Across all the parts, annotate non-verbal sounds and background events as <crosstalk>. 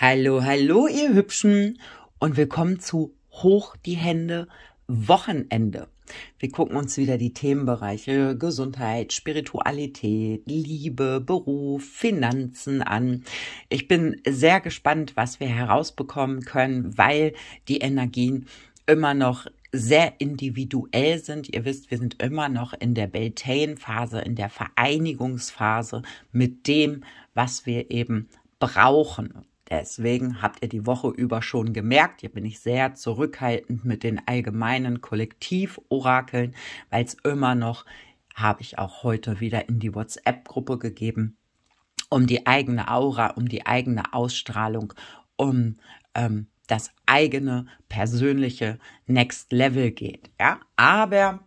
Hallo, hallo, ihr Hübschen und willkommen zu Hoch die Hände Wochenende. Wir gucken uns wieder die Themenbereiche Gesundheit, Spiritualität, Liebe, Beruf, Finanzen an. Ich bin sehr gespannt, was wir herausbekommen können, weil die Energien immer noch sehr individuell sind. Ihr wisst, wir sind immer noch in der Beltane-Phase, in der Vereinigungsphase mit dem, was wir eben brauchen. Deswegen habt ihr die Woche über schon gemerkt, hier bin ich sehr zurückhaltend mit den allgemeinen Kollektivorakeln, weil es immer noch, habe ich auch heute wieder in die WhatsApp-Gruppe gegeben, um die eigene Aura, um die eigene Ausstrahlung, um ähm, das eigene persönliche Next Level geht. Ja, aber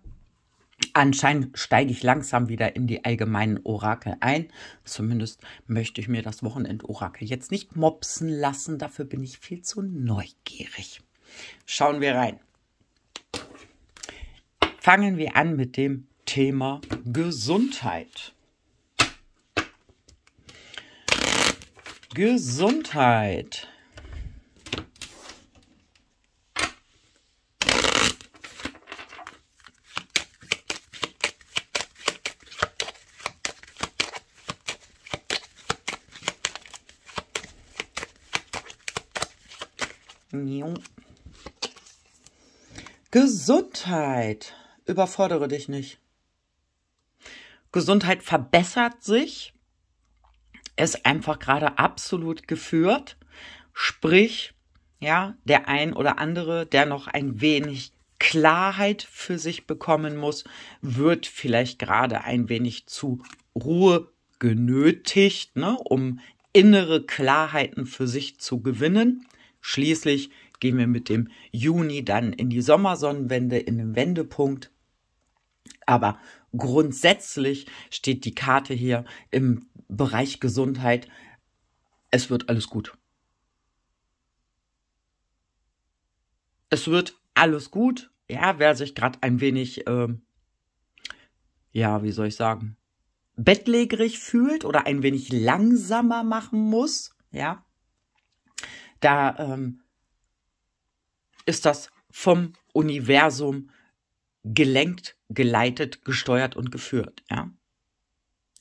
Anscheinend steige ich langsam wieder in die allgemeinen Orakel ein. Zumindest möchte ich mir das Wochenendorakel jetzt nicht mopsen lassen. Dafür bin ich viel zu neugierig. Schauen wir rein. Fangen wir an mit dem Thema Gesundheit. Gesundheit. Mio. Gesundheit. Überfordere dich nicht. Gesundheit verbessert sich, ist einfach gerade absolut geführt. Sprich, ja, der ein oder andere, der noch ein wenig Klarheit für sich bekommen muss, wird vielleicht gerade ein wenig zu Ruhe genötigt, ne, um innere Klarheiten für sich zu gewinnen. Schließlich gehen wir mit dem Juni dann in die Sommersonnenwende, in den Wendepunkt. Aber grundsätzlich steht die Karte hier im Bereich Gesundheit. Es wird alles gut. Es wird alles gut. Ja, wer sich gerade ein wenig, äh, ja, wie soll ich sagen, bettlägerig fühlt oder ein wenig langsamer machen muss, ja, da ähm, ist das vom Universum gelenkt, geleitet, gesteuert und geführt. Ja?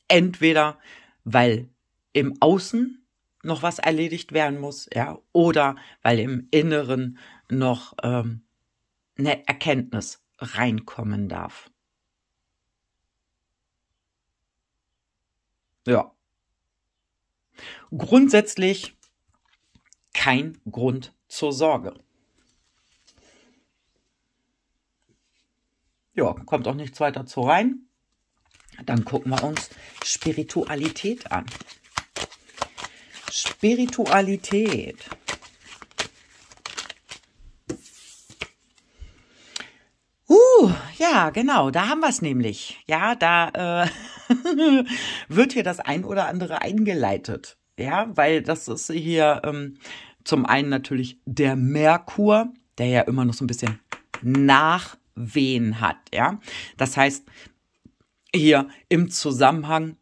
Entweder weil im Außen noch was erledigt werden muss, ja, oder weil im Inneren noch ähm, eine Erkenntnis reinkommen darf. Ja. Grundsätzlich kein Grund zur Sorge. ja, kommt auch nichts weiter zu rein. Dann gucken wir uns Spiritualität an. Spiritualität. Uh, ja, genau, da haben wir es nämlich. Ja, da äh, <laughs> wird hier das ein oder andere eingeleitet. Ja, weil das ist hier ähm, zum einen natürlich der Merkur, der ja immer noch so ein bisschen nach wen hat, ja. Das heißt, hier im Zusammenhang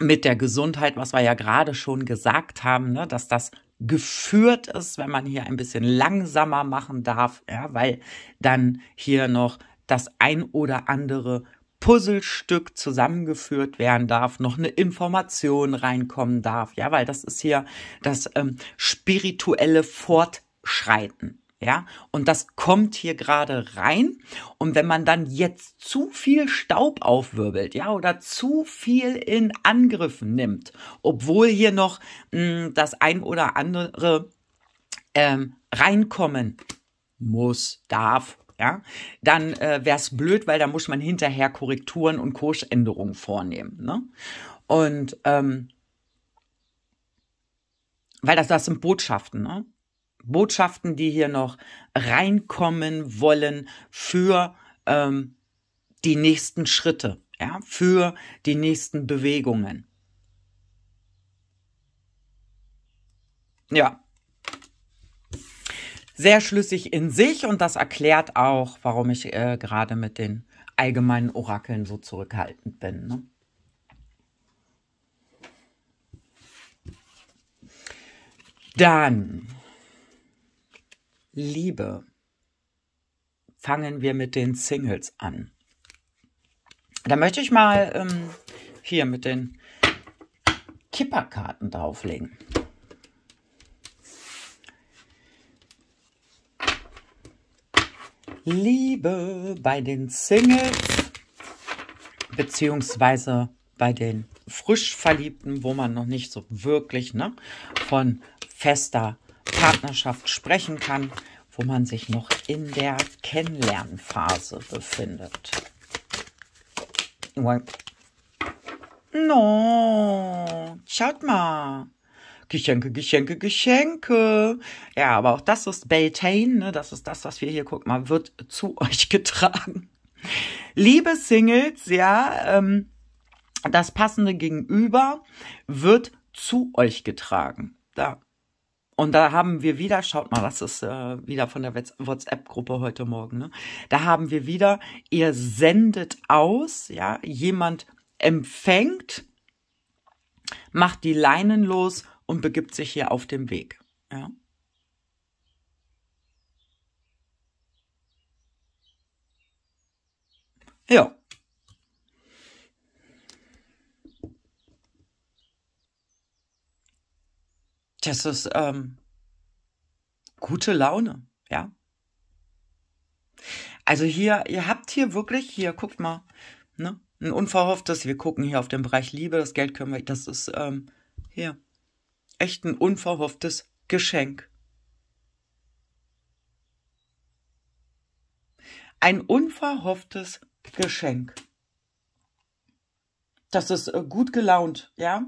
mit der Gesundheit, was wir ja gerade schon gesagt haben, ne, dass das geführt ist, wenn man hier ein bisschen langsamer machen darf, ja, weil dann hier noch das ein oder andere Puzzlestück zusammengeführt werden darf, noch eine Information reinkommen darf, ja, weil das ist hier das ähm, spirituelle Fortschreiten. Ja, und das kommt hier gerade rein. Und wenn man dann jetzt zu viel Staub aufwirbelt, ja, oder zu viel in Angriff nimmt, obwohl hier noch mh, hm, das ein oder andere ähm, reinkommen muss, darf, ja, dann äh, wäre es blöd, weil da muss man hinterher Korrekturen und Kursänderungen vornehmen. Ne? Und ähm, weil das, das sind Botschaften, ne? Botschaften, die hier noch reinkommen wollen für ähm, die nächsten Schritte, ja, für die nächsten Bewegungen. Ja. Sehr schlüssig in sich und das erklärt auch, warum ich äh, gerade mit den allgemeinen Orakeln so zurückhaltend bin. Ne? Dann Liebe. Fangen wir mit den Singles an. Da möchte ich mal ähm, hier mit den Kipperkarten drauflegen. Liebe bei den Singles beziehungsweise bei den frisch Verliebten, wo man noch nicht so wirklich ne, von fester Partnerschaft sprechen kann, wo man sich noch in der Kennenlernphase befindet. No, schaut mal. Geschenke, Geschenke, Geschenke. Ja, aber auch das ist Beltane, ne? das ist das, was wir hier, guck mal, wird zu <laughs> euch getragen. Liebe Singles, ja, ähm, das passende Gegenüber wird zu euch getragen. Da, und da haben wir wieder, schaut mal, das ist äh, wieder von der WhatsApp-Gruppe heute Morgen, ne? Da haben wir wieder, ihr sendet aus, ja, jemand empfängt, macht die Leinen los und begibt sich hier auf dem Weg, ja. Ja. das ist ähm, gute Laune, ja. Also hier, ihr habt hier wirklich, hier, guckt mal, ne? Ein unverhofftes, wir gucken hier auf den Bereich Liebe, das Geld können wir, das ist ähm, hier echt ein unverhofftes Geschenk. Ein unverhofftes Geschenk das ist äh, gut gelaunt, ja.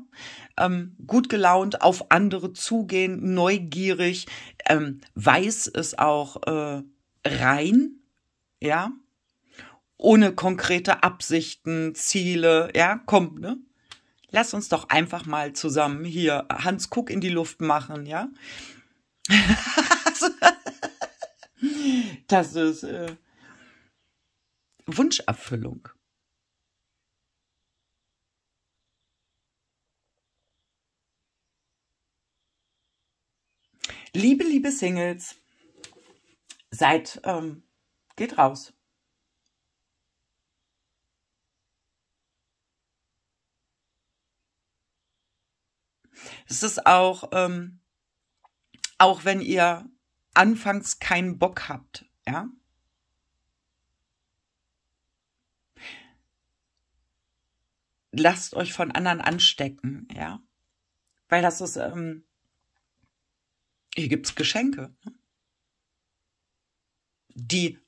Ähm, gut gelaunt, auf andere zugehen, neugierig, ähm, weiß es auch äh, rein, ja. Ohne konkrete Absichten, Ziele, ja, Komm, ne? Lass uns doch einfach mal zusammen hier Hans Kuck in die Luft machen, ja. <laughs> das ist äh, Wunscherfüllung. Liebe, liebe Singles, seid, ähm, geht raus. Es ist auch, ähm, auch wenn ihr anfangs keinen Bock habt, ja. Lasst euch von anderen anstecken, ja. Weil das ist, ähm, hier gibt es Geschenke, ne? die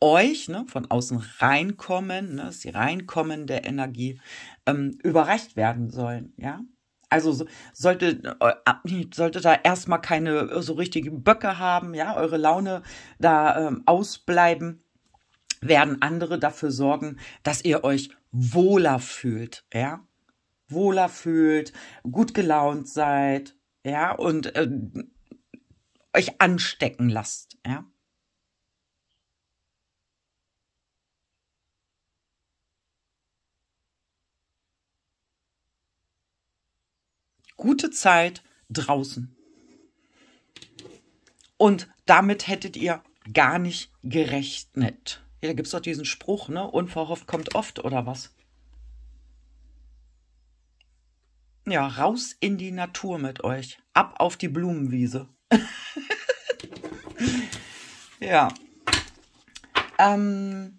euch ne, von außen reinkommen, ne, ist die reinkommende Energie, ähm, überreicht werden sollen, ja. Also sollte, äh, sollte da erstmal keine äh, so richtigen Böcke haben, ja, eure Laune da ähm, ausbleiben, werden andere dafür sorgen, dass ihr euch wohler fühlt, ja. Wohler fühlt, gut gelaunt seid, ja, und äh, euch anstecken lasst. Ja? Gute Zeit draußen. Und damit hättet ihr gar nicht gerechnet. Ja, da gibt es doch diesen Spruch, ne? Unverhofft kommt oft oder was? Ja, raus in die Natur mit euch. Ab auf die Blumenwiese. <laughs> ja. Ähm,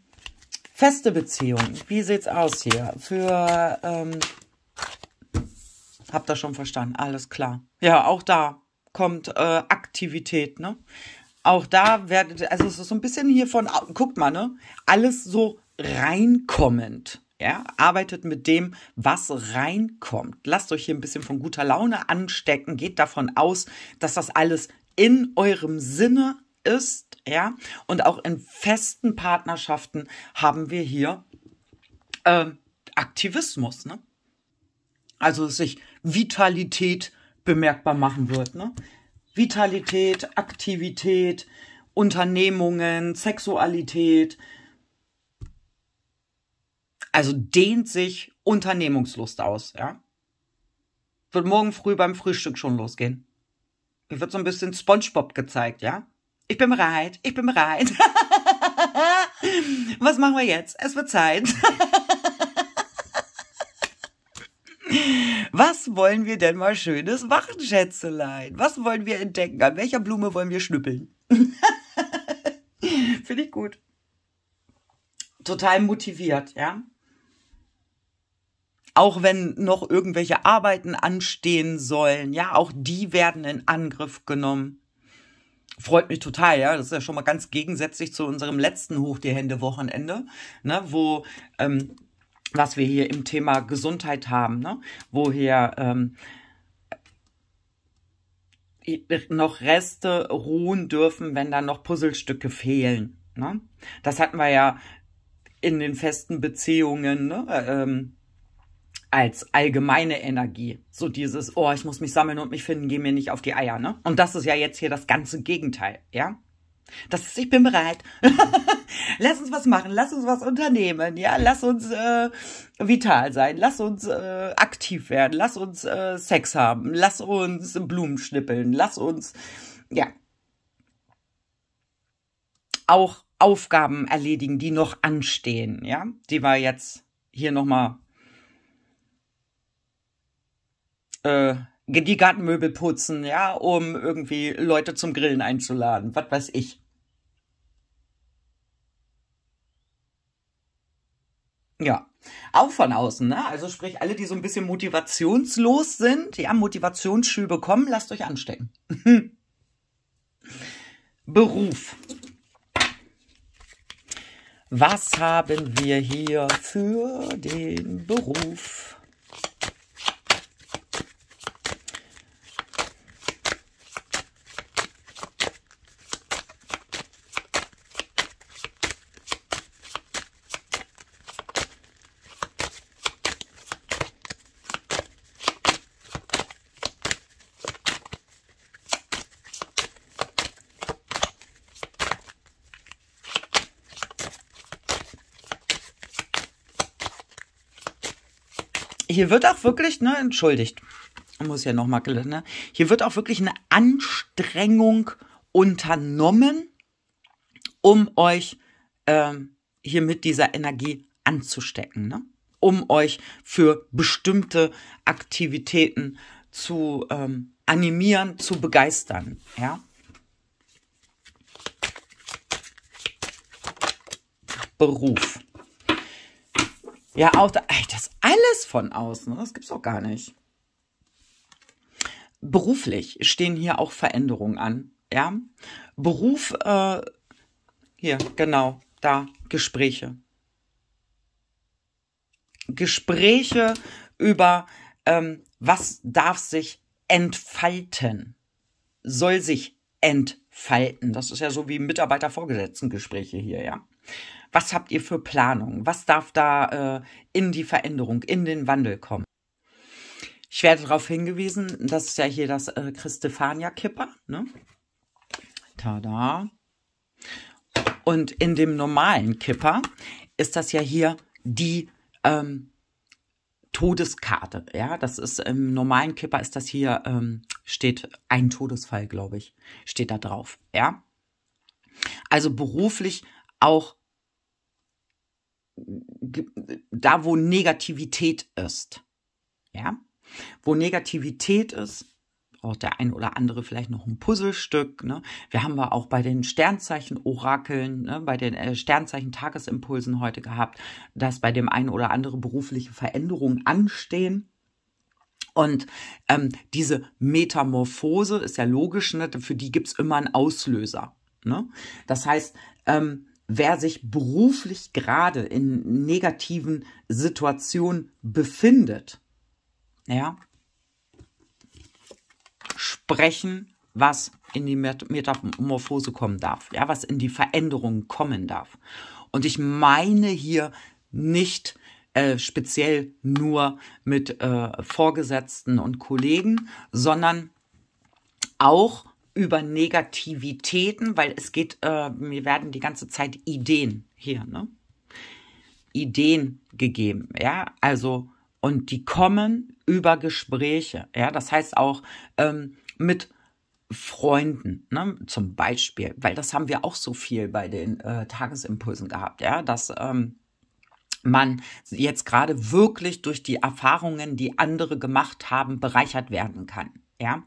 feste Beziehung. Wie sieht's aus hier? Für ähm, habt ihr schon verstanden? Alles klar. Ja, auch da kommt äh, Aktivität, ne? Auch da werdet, also es ist so ein bisschen hier von, guckt mal, ne? Alles so reinkommend. Ja, arbeitet mit dem, was reinkommt. Lasst euch hier ein bisschen von guter Laune anstecken. Geht davon aus, dass das alles in eurem Sinne ist. Ja, und auch in festen Partnerschaften haben wir hier äh, Aktivismus. Ne? Also sich Vitalität bemerkbar machen wird. Ne? Vitalität, Aktivität, Unternehmungen, Sexualität, also dehnt sich Unternehmungslust aus, ja. Wird morgen früh beim Frühstück schon losgehen. Mir wird so ein bisschen SpongeBob gezeigt, ja. Ich bin bereit, ich bin bereit. <laughs> Was machen wir jetzt? Es wird Zeit. <laughs> Was wollen wir denn mal Schönes machen, Schätzelein? Was wollen wir entdecken? An welcher Blume wollen wir schnüppeln? <laughs> Finde ich gut. Total motiviert, ja auch wenn noch irgendwelche Arbeiten anstehen sollen, ja, auch die werden in Angriff genommen. Freut mich total, ja. Das ist ja schon mal ganz gegensätzlich zu unserem letzten Hoch die Hände Wochenende, ne, wo ähm, was wir hier im Thema Gesundheit haben, ne, wo hier ähm, noch Reste ruhen dürfen, wenn da noch Puzzlestücke fehlen. Ne? Das hatten wir ja in den festen Beziehungen, ne? Äh, ähm, als allgemeine Energie. So dieses, oh, ich muss mich sammeln und mich finden, geh mir nicht auf die Eier, ne? Und das ist ja jetzt hier das ganze Gegenteil, ja? Das ist, ich bin bereit. <laughs> lass uns was machen, lass uns was unternehmen, ja, lass uns äh, vital sein, lass uns äh, aktiv werden, lass uns äh, Sex haben, lass uns Blumen schnippeln, lass uns, ja, auch Aufgaben erledigen, die noch anstehen, ja, die wir jetzt hier nochmal äh, die Gartenmöbel putzen, ja, um irgendwie Leute zum Grillen einzuladen, was weiß ich. Ja, auch von außen, ne? Also sprich, alle, die so ein bisschen motivationslos sind, die ja, Motivationsschübe bekommen, lasst euch anstecken. <laughs> Beruf. Was haben wir hier für den Beruf? hier wird auch wirklich, ne, entschuldigt, muss ja nochmal, ne, hier wird auch wirklich eine Anstrengung unternommen, um euch ähm, hier mit dieser Energie anzustecken, ne? um euch für bestimmte Aktivitäten zu ähm, animieren, zu begeistern. Ja? Beruf. Ja, auch da, das alles von außen. Das gibt's auch gar nicht. Beruflich stehen hier auch Veränderungen an. Ja, Beruf, äh, hier, genau, da, Gespräche. Gespräche über, ähm, was darf sich entfalten, soll sich entfalten. Das ist ja so wie Mitarbeiter-Vorgesetzten-Gespräche hier, ja. Was habt ihr für Planungen? Was darf da äh, in die Veränderung, in den Wandel kommen? Ich werde darauf hingewiesen, das ist ja hier das äh, Christefania-Kipper. Ne? Tada. Und in dem normalen Kipper ist das ja hier die ähm, Todeskarte. Ja, das ist im normalen Kipper ist das hier, ähm, steht ein Todesfall, glaube ich, steht da drauf. Ja. Also beruflich auch da, wo Negativität ist. Ja? Wo Negativität ist, braucht der ein oder andere vielleicht noch ein Puzzlestück. Ne? Wir haben wir auch bei den Sternzeichen-Orakeln, ne? bei den äh, Sternzeichen-Tagesimpulsen heute gehabt, dass bei dem einen oder andere berufliche Veränderungen anstehen. Und ähm, diese Metamorphose ist ja logisch, ne? für die gibt's immer einen Auslöser. Ne? Das heißt, ähm, wer sich beruflich gerade in negativen Situationen befindet. Ja? Sprechen, was in die Metamorphose kommen darf, ja, was in die Veränderung kommen darf. Und ich meine hier nicht äh, speziell nur mit äh, Vorgesetzten und Kollegen, sondern auch über Negativitäten, weil es geht, äh, mir werden die ganze Zeit Ideen hier, ne? Ideen gegeben, ja, also und die kommen über Gespräche, ja, das heißt auch ähm, mit Freunden, ne, zum Beispiel, weil das haben wir auch so viel bei den äh, Tagesimpulsen gehabt, ja, dass ähm, man jetzt gerade wirklich durch die Erfahrungen, die andere gemacht haben, bereichert werden kann. Ja,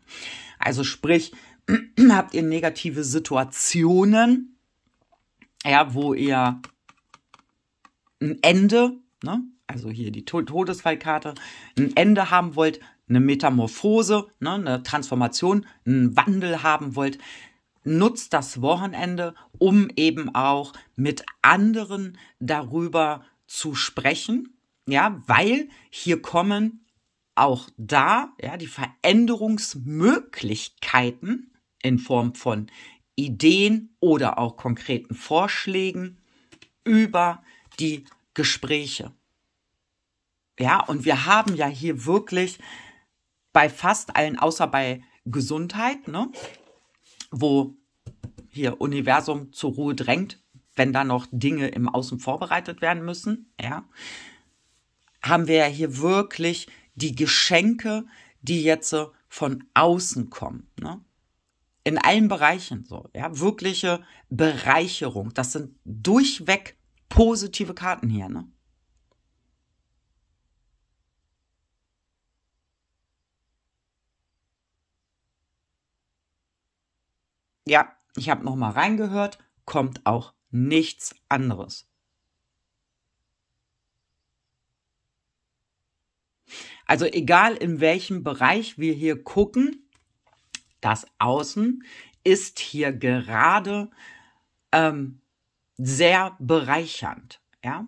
also sprich, <clears throat> habt ihr negative Situationen, ja, wo ihr ein Ende, ne? also hier die Todesfallkarte, ein Ende haben wollt, eine Metamorphose, ne? eine Transformation, einen Wandel haben wollt, nutzt das Wochenende, um eben auch mit anderen darüber zu sprechen, ja, weil hier kommen auch da, ja, die Veränderungsmöglichkeiten, in Form von Ideen oder auch konkreten Vorschlägen über die Gespräche. Ja, und wir haben ja hier wirklich bei fast allen, außer bei Gesundheit, ne, wo hier Universum zur Ruhe drängt, wenn da noch Dinge im Außen vorbereitet werden müssen, ja, haben wir ja hier wirklich die Geschenke, die jetzt von außen kommen. Ne? in allen Bereichen so, ja, wirkliche Bereicherung. Das sind durchweg positive Karten hier, ne? Ja, ich habe noch mal reingehört, kommt auch nichts anderes. Also egal in welchem Bereich wir hier gucken, das Außen ist hier gerade ähm, sehr bereichernd, ja,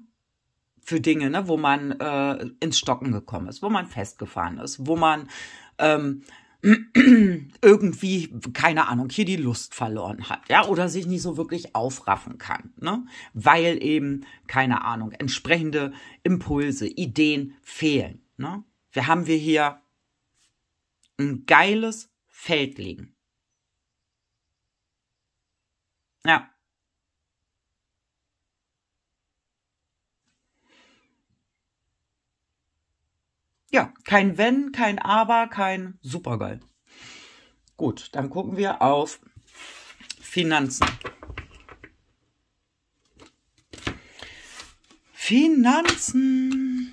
für Dinge, ne, wo man äh, ins Stocken gekommen ist, wo man festgefahren ist, wo man ähm, <clears throat> irgendwie, keine Ahnung, hier die Lust verloren hat, ja, oder sich nicht so wirklich aufraffen kann, ne? Weil eben, keine Ahnung, entsprechende Impulse, Ideen fehlen. Ne? Wir haben wir hier ein geiles, Feld legen. Ja. Ja, kein Wenn, kein Aber, kein Supergeil. Gut, dann gucken wir auf Finanzen. Finanzen.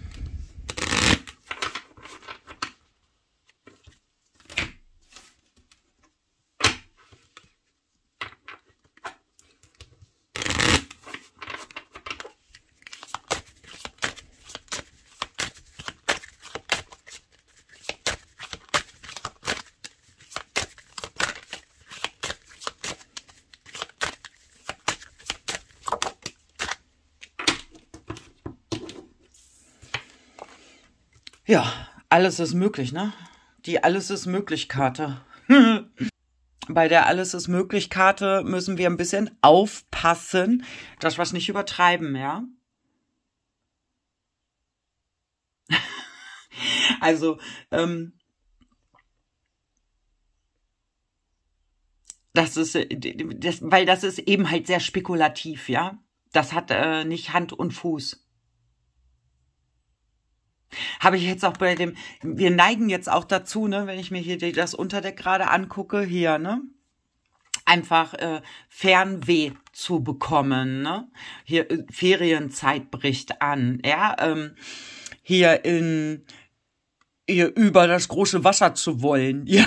Ja, alles ist möglich, ne? Die Alles ist Möglich-Karte. <laughs> Bei der Alles ist Möglich-Karte müssen wir ein bisschen aufpassen, dass wir es nicht übertreiben, ja? <laughs> also, ähm, das ist, äh, das, weil das ist eben halt sehr spekulativ, ja? Das hat äh, nicht Hand und Fuß. Habe ich jetzt auch bei dem, wir neigen jetzt auch dazu, ne, wenn ich mir hier das Unterdeck gerade angucke, hier, ne? Einfach äh, Fernweh zu bekommen, ne? Hier äh, Ferienzeit bricht an, ja, ähm, hier in hier über das große Wasser zu wollen, <laughs> ja.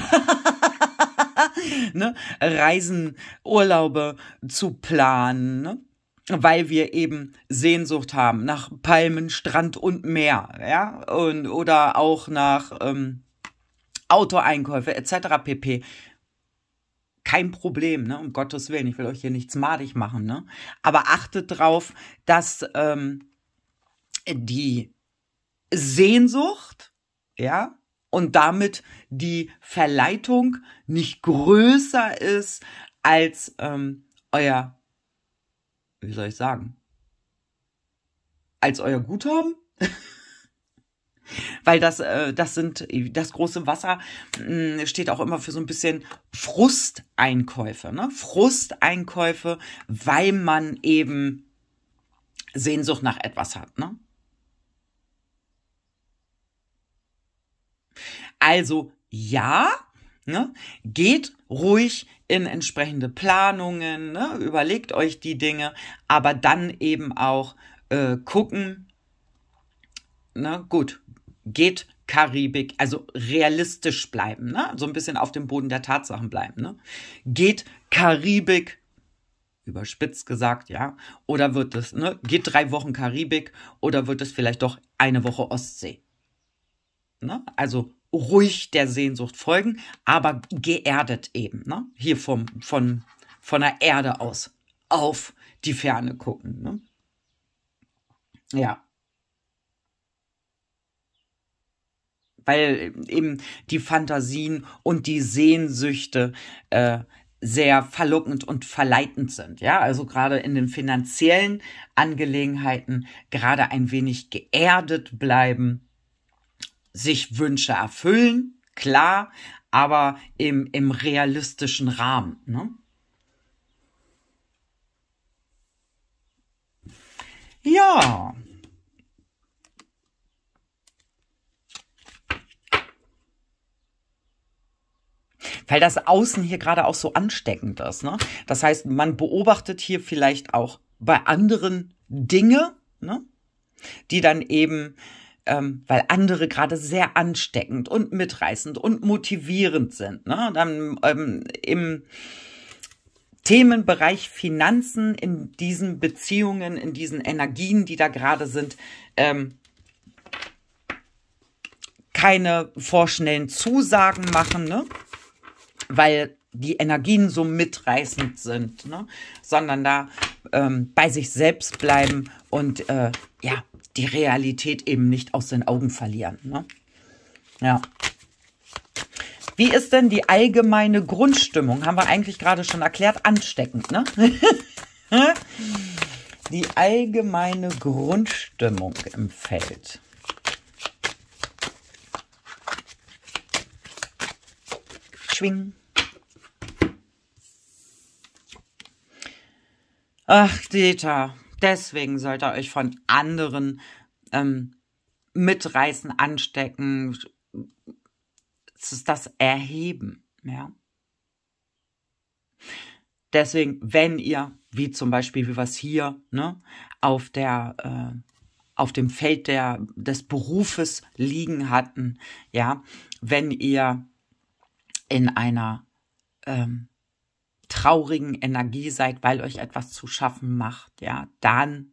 ne? Reisen, Urlaube zu planen, ne? weil wir eben Sehnsucht haben nach Palmen, Strand und Meer, ja, und oder auch nach ähm, Autoeinkäufe etc. pp. Kein Problem, ne? Um Gottes Willen, ich will euch hier nichts madig machen, ne? Aber achtet drauf, dass ähm, die Sehnsucht, ja, und damit die Verleitung nicht größer ist als ähm, euer wie soll ich sagen, als euer Guthaben? <laughs> Weil das, äh, das sind, das große Wasser mh, mm, steht auch immer für so ein bisschen Frusteinkäufe, ne? Frusteinkäufe, weil man eben Sehnsucht nach etwas hat, ne? Also ja, ne? geht ruhig in entsprechende Planungen, ne? überlegt euch die Dinge, aber dann eben auch äh, gucken, ne? gut, geht Karibik, also realistisch bleiben, ne? so ein bisschen auf dem Boden der Tatsachen bleiben. Ne? Geht Karibik, überspitzt gesagt, ja, oder wird es, ne? geht drei Wochen Karibik oder wird es vielleicht doch eine Woche Ostsee? Ne? Also ruhig der Sehnsucht folgen, aber geerdet eben. Ne? Hier vom, von, von der Erde aus auf die Ferne gucken. Ne? Ja. Weil eben die Fantasien und die Sehnsüchte äh, sehr verlockend und verleitend sind. Ja, also gerade in den finanziellen Angelegenheiten gerade ein wenig geerdet bleiben sich Wünsche erfüllen, klar, aber im, im realistischen Rahmen. Ne? Ja. Weil das Außen hier gerade auch so ansteckend ist. Ne? Das heißt, man beobachtet hier vielleicht auch bei anderen Dinge, ne? die dann eben ähm, weil andere gerade sehr ansteckend und mitreißend und motivierend sind. Ne? Dann ähm, im Themenbereich Finanzen, in diesen Beziehungen, in diesen Energien, die da gerade sind, ähm, keine vorschnellen Zusagen machen, ne? weil die Energien so mitreißend sind, ne? sondern da ähm, bei sich selbst bleiben und äh, ja, die Realität eben nicht aus den Augen verlieren. Ne? Ja. Wie ist denn die allgemeine Grundstimmung? Haben wir eigentlich gerade schon erklärt, ansteckend, ne? <laughs> die allgemeine Grundstimmung im Feld. Schwingen. Ach, Dieter, Deswegen sollt ihr euch von anderen ähm, mitreißen, anstecken, das Erheben. Ja? Deswegen, wenn ihr, wie zum Beispiel, wie was hier, ne, auf der äh, auf dem Feld der, des Berufes liegen hatten, ja, wenn ihr in einer ähm, traurigen Energie seid, weil euch etwas zu schaffen macht, ja, dann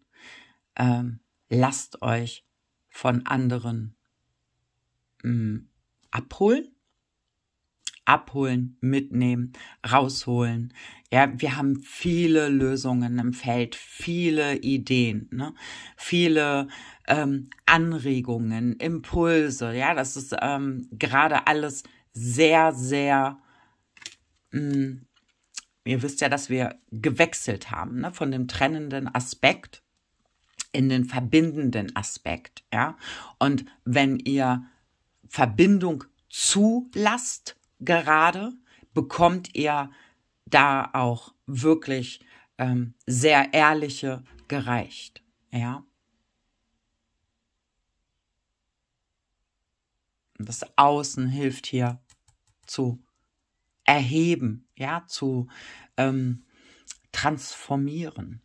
ähm, lasst euch von anderen mh, mm, abholen, abholen, mitnehmen, rausholen. Ja, wir haben viele Lösungen im Feld, viele Ideen, ne? viele ähm, Anregungen, Impulse. Ja, das ist ähm, gerade alles sehr, sehr mh, mm, ihr wisst ja, dass wir gewechselt haben, ne? von dem trennenden Aspekt in den verbindenden Aspekt, ja. Und wenn ihr Verbindung zulasst gerade, bekommt ihr da auch wirklich ähm, sehr ehrliche gereicht, ja. Das Außen hilft hier zu erheben, ja, zu ähm, transformieren.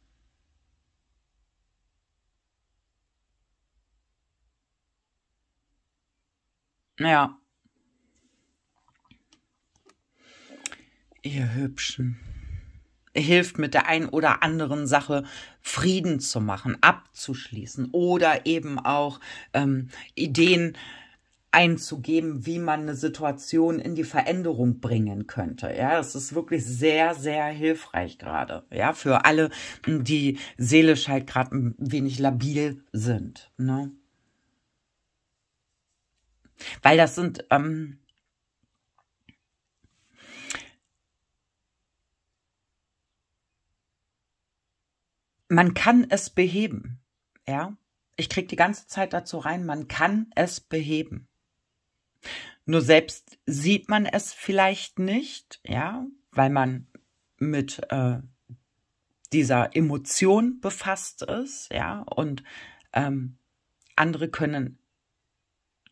Naja. Ihr Hübschen. Hilft mit der einen oder anderen Sache Frieden zu machen, abzuschließen oder eben auch ähm, Ideen äh, einzugeben, wie man eine Situation in die Veränderung bringen könnte. Ja, es ist wirklich sehr, sehr hilfreich gerade. Ja, für alle, die seelisch halt gerade ein wenig labil sind. Ne? Weil das sind, ähm, man kann es beheben. Ja, ich kriege die ganze Zeit dazu rein, man kann es beheben. Nur selbst sieht man es vielleicht nicht, ja, weil man mit äh, dieser Emotion befasst ist, ja, und ähm, andere können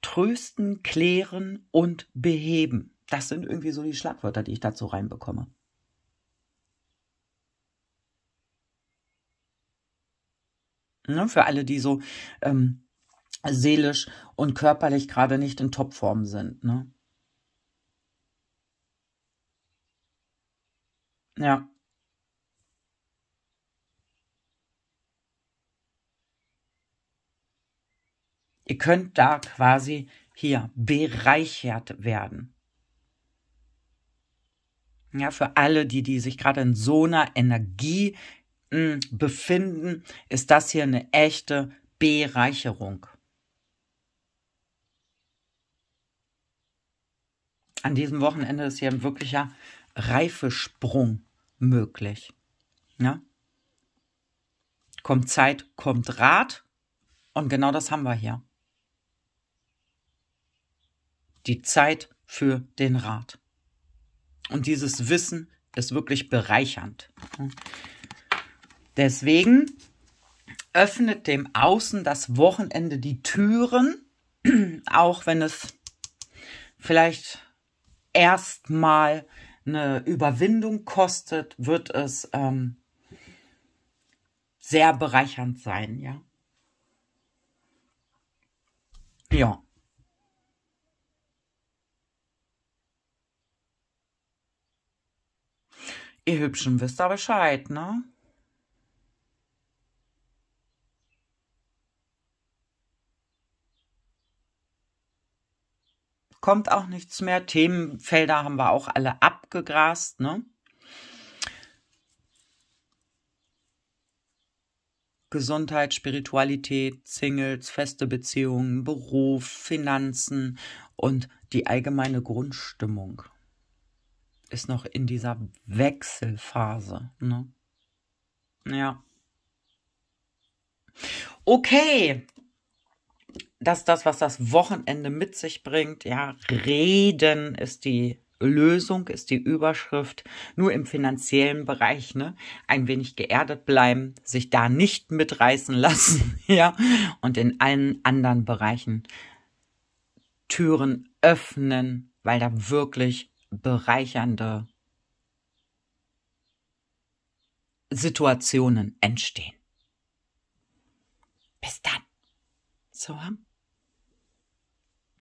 trösten, klären und beheben. Das sind irgendwie so die Schlagwörter, die ich dazu reinbekomme. Ne, für alle, die so ähm, seelisch und körperlich gerade nicht in Topform sind. Ne? Ja. Ihr könnt da quasi hier bereichert werden. Ja, für alle, die, die sich gerade in so einer Energie mh, hm, befinden, ist das hier eine echte Bereicherung. an diesem Wochenende ist hier ein wirklicher Reifesprung möglich. Ja? Kommt Zeit, kommt Rat. Und genau das haben wir hier. Die Zeit für den Rat. Und dieses Wissen ist wirklich bereichernd. Deswegen öffnet dem Außen das Wochenende die Türen, <clears throat> auch wenn es vielleicht erstmal eine Überwindung kostet, wird es ähm, sehr bereichernd sein, ja. Ja. Ihr Hübschen wisst da Bescheid, ne? kommt auch nichts mehr. Themenfelder haben wir auch alle abgegrast, ne? Gesundheit, Spiritualität, Singles, feste Beziehungen, Beruf, Finanzen und die allgemeine Grundstimmung ist noch in dieser Wechselphase. Ne? Ja. Okay, das das, was das Wochenende mit sich bringt. Ja, reden ist die Lösung, ist die Überschrift. Nur im finanziellen Bereich, ne? Ein wenig geerdet bleiben, sich da nicht mitreißen lassen, <laughs> ja? Und in allen anderen Bereichen Türen öffnen, weil da wirklich bereichernde Situationen entstehen. Bis dann. So haben. Hm?